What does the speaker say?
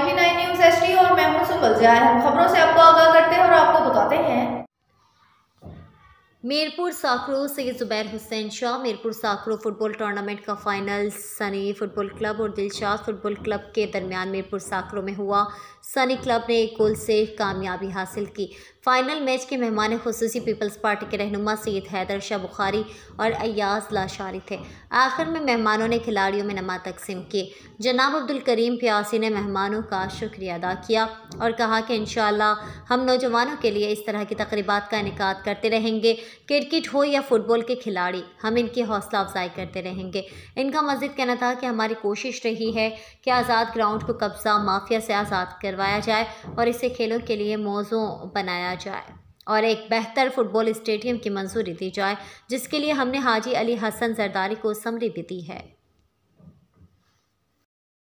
TV nine news S T और मैं हूं सुबल जाय हम खबरों से आपको आगाह करते हैं और आपको बताते हैं मीरपुर साकरो से जुबैर हुसैन शाह मीरपुर साकरो फुटबॉल टूर्नामेंट का फाइनल सनी फुटबॉल क्लब और दिलशाद फुटबॉल क्लब के दरमियान मीरपुर साकरो में हुआ सनी क्लब ने एक गोल से कामयाबी हासिल की फाइनल मैच के मेहमान खसूसी पीपल्स पार्टी के रहनुमा सैद हैदर शाह बुखारी और अयाज लाशारी थे आखिर में मेहमानों ने खिलाड़ियों में नमा तकसीम किए जनाब अब्दुल करीम प्यासी ने मेहमानों का शुक्रिया अदा किया और कहा कि इन हम नौजवानों के लिए इस तरह की तकरीबा का इनका करते रहेंगे क्रिकेट हो या फुटबॉल के खिलाड़ी हम इनकी हौसला अफजाई करते रहेंगे इनका मजीद कहना था कि हमारी कोशिश रही है कि आज़ाद ग्राउंड को कब्ज़ा माफिया से आज़ाद करवाया जाए और इसे खेलों के लिए मौजों बनाया बनाया जाए और एक बेहतर फुटबॉल स्टेडियम की मंजूरी दी जाए जिसके लिए हमने हाजी अली हसन जरदारी को समरी भी दी है